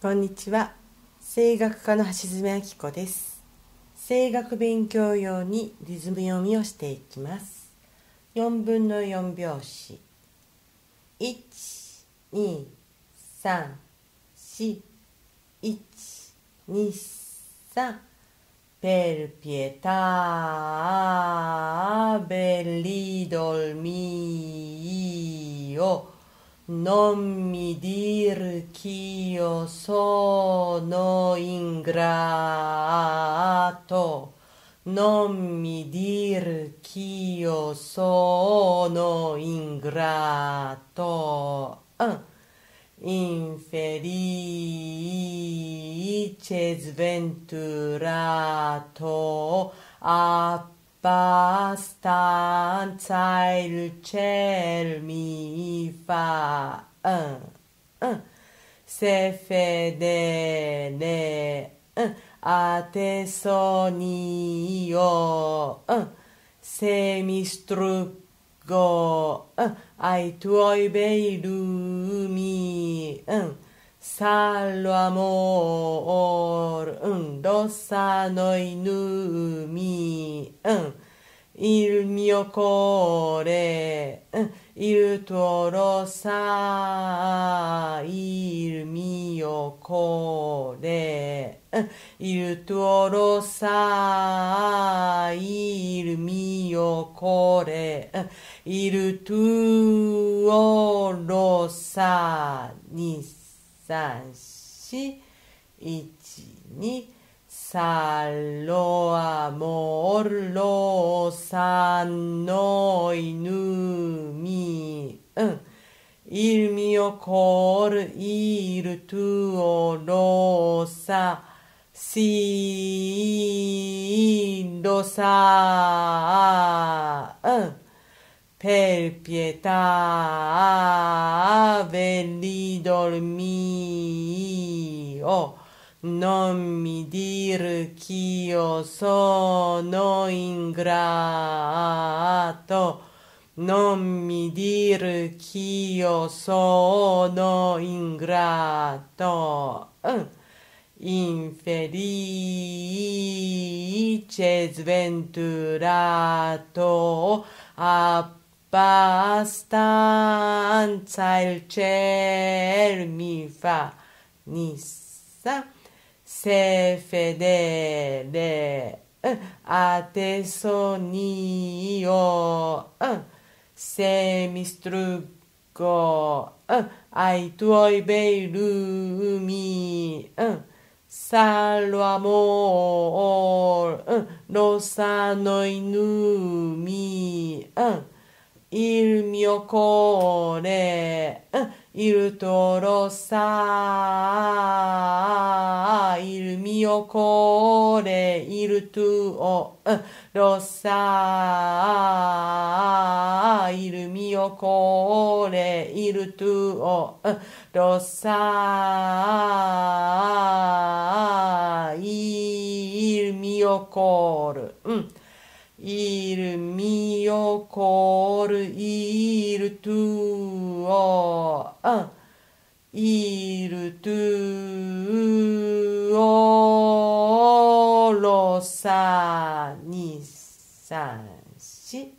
こんにちは声楽家の橋爪明子です声楽勉強用にリズム読みをしていきます4分の4拍子1234123ペルピエタベリドミ non mi dir ch'io sono ingrato, non mi dir ch'io sono ingrato. Ah, infelice sventurato, a Abbastanza il ciel mi fa. Uh, uh. Se fedele uh, a te sono io. Uh. Se mi struggo uh, ai tuoi bei lumi. Uh. サロアモール、うん、ロサノイヌーミー、うん、イルミオコレ、うん、イルトロサイルミオコーレ、うん、イルトロサイルミオコーレ、うん、イルトゥオロサニ三四一二三ロアモルロ三の犬みうんイルミオコルイルトゥオロサシーロサうん Per pietà a venido mio, non mi dir ch'io sono ingrato, non mi dir ch'io sono ingrato. Infelice sventurato, bastanza il ciel mi fa nissa se fedele eh, a te sonio eh, se mi eh, ai tuoi bei lumi salo amor lo sano i numi Il mio cuore, il tuo lo sa, il mio cuore, il tuo lo sa, il mio cuore, il tuo lo sa, il mio cuore. イルミヨコールイルトゥーオーアンイルトゥーオーロサニサシ。